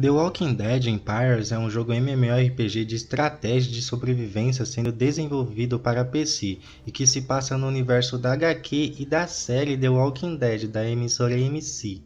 The Walking Dead Empires é um jogo MMORPG de estratégia de sobrevivência sendo desenvolvido para PC e que se passa no universo da HQ e da série The Walking Dead da emissora MC.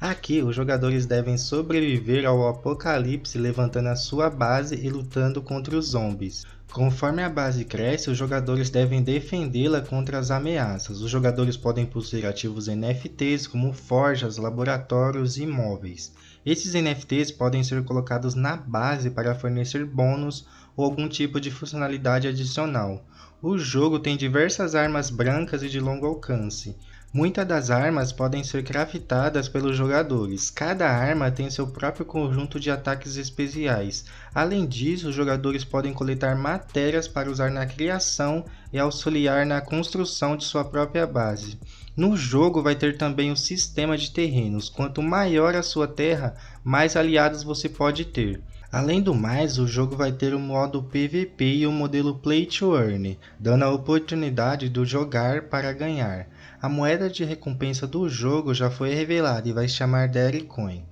Aqui, os jogadores devem sobreviver ao apocalipse levantando a sua base e lutando contra os zombies. Conforme a base cresce, os jogadores devem defendê-la contra as ameaças. Os jogadores podem possuir ativos NFTs como forjas, laboratórios e imóveis. Esses NFTs podem ser colocados na base para fornecer bônus ou algum tipo de funcionalidade adicional. O jogo tem diversas armas brancas e de longo alcance. Muitas das armas podem ser craftadas pelos jogadores. Cada arma tem seu próprio conjunto de ataques especiais. Além disso, os jogadores podem coletar matérias para usar na criação e auxiliar na construção de sua própria base. No jogo vai ter também o um sistema de terrenos. Quanto maior a sua terra, mais aliados você pode ter. Além do mais, o jogo vai ter o um modo PVP e o um modelo Play to Earn, dando a oportunidade do jogar para ganhar. A moeda de recompensa do jogo já foi revelada e vai chamar Dairy Coin.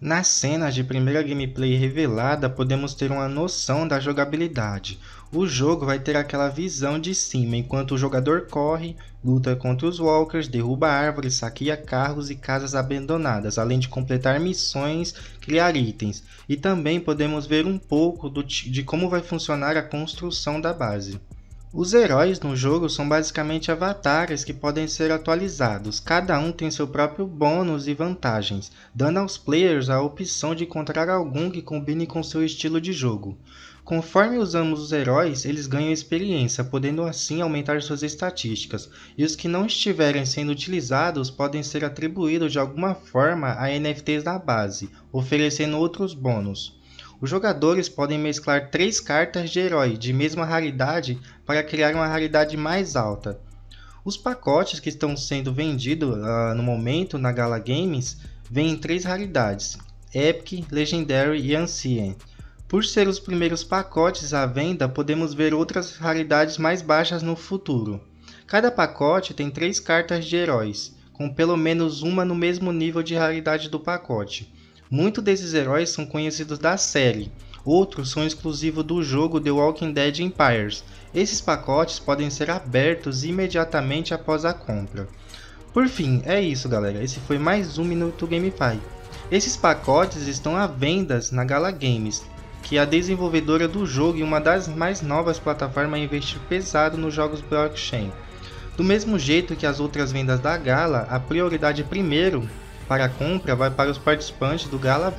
Nas cenas de primeira gameplay revelada, podemos ter uma noção da jogabilidade. O jogo vai ter aquela visão de cima, enquanto o jogador corre, luta contra os walkers, derruba árvores, saqueia carros e casas abandonadas, além de completar missões, criar itens. E também podemos ver um pouco do, de como vai funcionar a construção da base. Os heróis no jogo são basicamente avatares que podem ser atualizados, cada um tem seu próprio bônus e vantagens, dando aos players a opção de encontrar algum que combine com seu estilo de jogo. Conforme usamos os heróis, eles ganham experiência, podendo assim aumentar suas estatísticas, e os que não estiverem sendo utilizados podem ser atribuídos de alguma forma a NFTs da base, oferecendo outros bônus. Os jogadores podem mesclar três cartas de herói de mesma raridade para criar uma raridade mais alta. Os pacotes que estão sendo vendidos uh, no momento na Gala Games vêm em três raridades: Epic, Legendary e Ancient. Por ser os primeiros pacotes à venda, podemos ver outras raridades mais baixas no futuro. Cada pacote tem três cartas de heróis, com pelo menos uma no mesmo nível de raridade do pacote. Muitos desses heróis são conhecidos da série, outros são exclusivos do jogo The Walking Dead Empires. Esses pacotes podem ser abertos imediatamente após a compra. Por fim, é isso galera, esse foi mais um Minuto GamePy. Esses pacotes estão à venda na Gala Games, que é a desenvolvedora do jogo e uma das mais novas plataformas a investir pesado nos jogos blockchain. Do mesmo jeito que as outras vendas da Gala, a prioridade primeiro para a compra vai para os participantes do Gala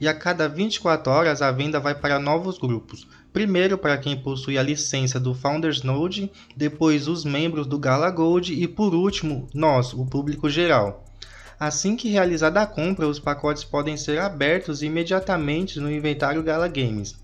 e a cada 24 horas a venda vai para novos grupos. Primeiro para quem possui a licença do Founders Node, depois os membros do Gala Gold e por último, nós, o público geral. Assim que realizada a compra, os pacotes podem ser abertos imediatamente no inventário Gala Games.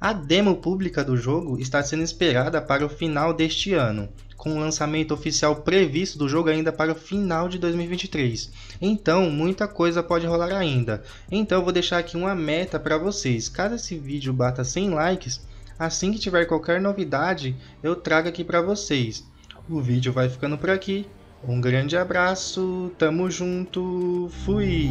A demo pública do jogo está sendo esperada para o final deste ano, com o lançamento oficial previsto do jogo ainda para o final de 2023. Então, muita coisa pode rolar ainda. Então, eu vou deixar aqui uma meta para vocês. Caso esse vídeo bata 100 likes, assim que tiver qualquer novidade, eu trago aqui para vocês. O vídeo vai ficando por aqui. Um grande abraço, tamo junto, fui!